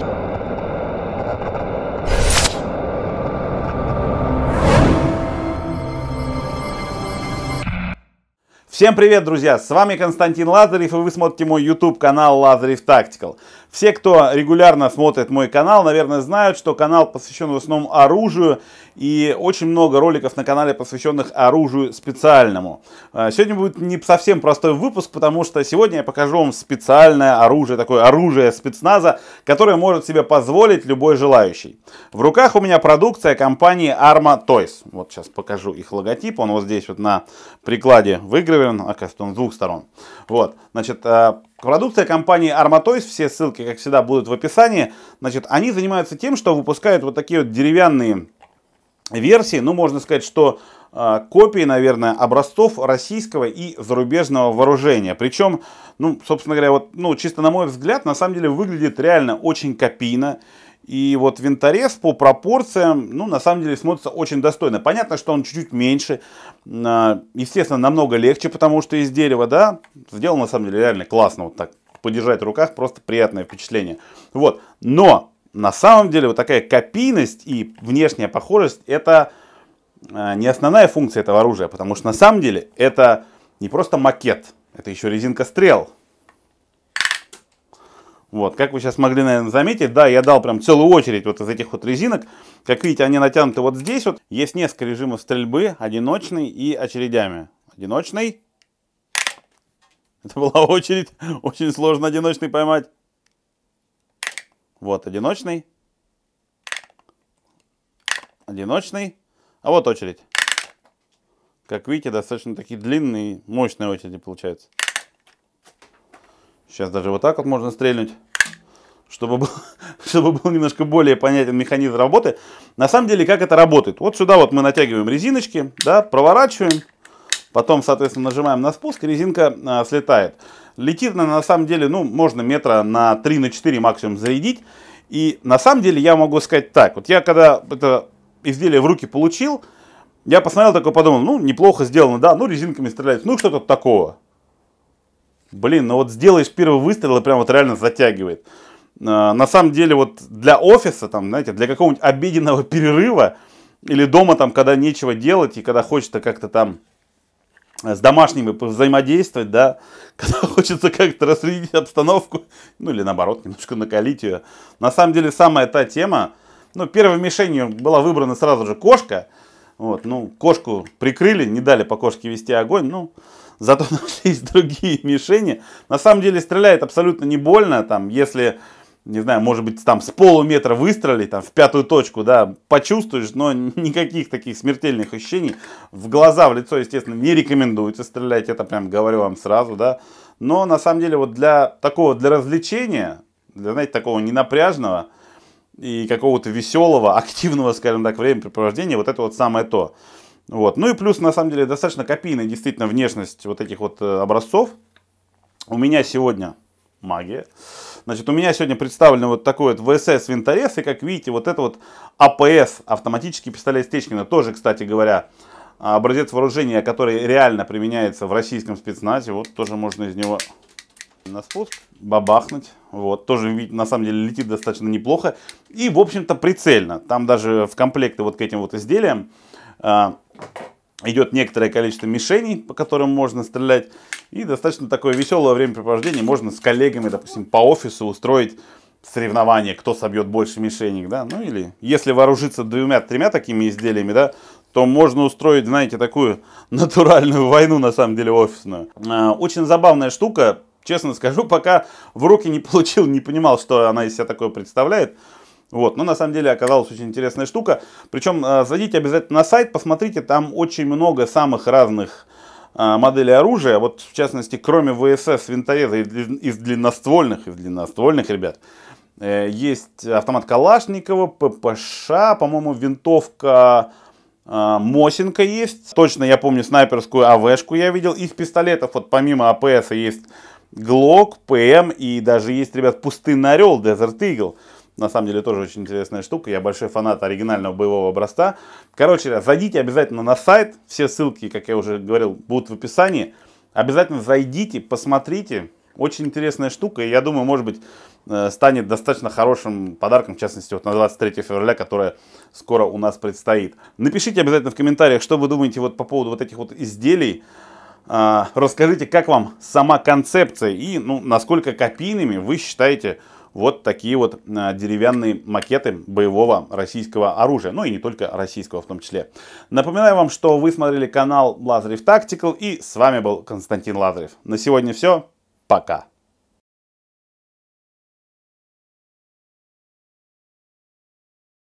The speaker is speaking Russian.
Thank you. Всем привет, друзья! С вами Константин Лазарев, и вы смотрите мой YouTube канал Лазарев Тактикал. Все, кто регулярно смотрит мой канал, наверное, знают, что канал посвящен в основном оружию, и очень много роликов на канале, посвященных оружию специальному. А, сегодня будет не совсем простой выпуск, потому что сегодня я покажу вам специальное оружие, такое оружие спецназа, которое может себе позволить любой желающий. В руках у меня продукция компании Arma Toys. Вот сейчас покажу их логотип, он вот здесь вот на прикладе выигрывает настроен, оказывается, он с двух сторон. Вот, значит, э, продукция компании Armatoys, все ссылки, как всегда, будут в описании. Значит, они занимаются тем, что выпускают вот такие вот деревянные версии, Ну, можно сказать, что а, копии, наверное, образцов российского и зарубежного вооружения. Причем, ну, собственно говоря, вот, ну, чисто на мой взгляд, на самом деле выглядит реально очень копийно. И вот винторез по пропорциям, ну, на самом деле смотрится очень достойно. Понятно, что он чуть-чуть меньше, а, естественно, намного легче, потому что из дерева, да, сделано на самом деле реально классно вот так подержать в руках, просто приятное впечатление. Вот, но на самом деле вот такая копийность и внешняя похожесть это э, не основная функция этого оружия, потому что на самом деле это не просто макет, это еще резинка стрел. Вот, как вы сейчас могли, наверное, заметить, да, я дал прям целую очередь вот из этих вот резинок. Как видите, они натянуты вот здесь вот. Есть несколько режимов стрельбы, одиночный и очередями. Одиночный. Это была очередь, очень сложно одиночный поймать. Вот одиночный. Одиночный. А вот очередь. Как видите, достаточно такие длинные, мощные очереди получаются. Сейчас даже вот так вот можно стрельнуть, чтобы был, чтобы был немножко более понятен механизм работы. На самом деле, как это работает? Вот сюда вот мы натягиваем резиночки, да, проворачиваем, потом, соответственно, нажимаем на спуск, резинка а, слетает. Летит она на самом деле, ну, можно метра на 3-4 на 4 максимум зарядить. И на самом деле я могу сказать так. Вот я когда это изделие в руки получил, я посмотрел, такой подумал, ну, неплохо сделано, да, ну, резинками стреляет ну, что то такого. Блин, ну вот сделаешь первый выстрел и прям вот реально затягивает. А, на самом деле вот для офиса, там, знаете, для какого-нибудь обеденного перерыва или дома там, когда нечего делать и когда хочется как-то там Э, с домашними взаимодействовать, да, когда хочется как-то расследить обстановку, ну или наоборот, немножко накалить ее. На самом деле, самая та тема, ну, первой мишенью была выбрана сразу же кошка, вот, ну, кошку прикрыли, не дали по кошке вести огонь, ну, зато нашлись другие мишени. На самом деле, стреляет абсолютно не больно, там, если не знаю, может быть, там с полуметра выстрелить, там в пятую точку, да, почувствуешь, но никаких таких смертельных ощущений. В глаза, в лицо, естественно, не рекомендуется стрелять, это прям говорю вам сразу, да. Но на самом деле вот для такого, для развлечения, для, знаете, такого ненапряжного и какого-то веселого, активного, скажем так, времяпрепровождения, вот это вот самое то. Вот. Ну и плюс, на самом деле, достаточно копийная действительно внешность вот этих вот э, образцов. У меня сегодня магия. Значит, у меня сегодня представлен вот такой вот ВСС винторез, и как видите, вот это вот АПС, автоматический пистолет Стечкина, тоже, кстати говоря, образец вооружения, который реально применяется в российском спецназе, вот тоже можно из него на спуск бабахнуть, вот, тоже на самом деле летит достаточно неплохо, и, в общем-то, прицельно, там даже в комплекты вот к этим вот изделиям, а, идет некоторое количество мишеней, по которым можно стрелять. И достаточно такое веселое времяпрепровождение. Можно с коллегами, допустим, по офису устроить соревнование, кто собьет больше мишеней, да, ну или если вооружиться двумя-тремя такими изделиями, да, то можно устроить, знаете, такую натуральную войну, на самом деле, офисную. А, очень забавная штука, честно скажу, пока в руки не получил, не понимал, что она из себя такое представляет. Вот, но ну, на самом деле оказалась очень интересная штука. Причем э, зайдите обязательно на сайт, посмотрите, там очень много самых разных э, моделей оружия. Вот в частности, кроме ВСС винтореза из длинноствольных, из длинноствольных, ребят, э, есть автомат Калашникова, ППШ, по-моему, винтовка Мосинка есть. Точно я помню снайперскую АВшку я видел. Из пистолетов, вот помимо АПС есть Глок, ПМ и даже есть, ребят, пустынный орел, Desert Eagle. На самом деле тоже очень интересная штука. Я большой фанат оригинального боевого образца. Короче, зайдите обязательно на сайт. Все ссылки, как я уже говорил, будут в описании. Обязательно зайдите, посмотрите. Очень интересная штука. И я думаю, может быть, э, станет достаточно хорошим подарком, в частности, вот на 23 февраля, которое скоро у нас предстоит. Напишите обязательно в комментариях, что вы думаете вот по поводу вот этих вот изделий. А, расскажите, как вам сама концепция и ну, насколько копийными вы считаете вот такие вот а, деревянные макеты боевого российского оружия. Ну и не только российского в том числе. Напоминаю вам, что вы смотрели канал Лазарев Тактикал и с вами был Константин Лазарев. На сегодня все. Пока.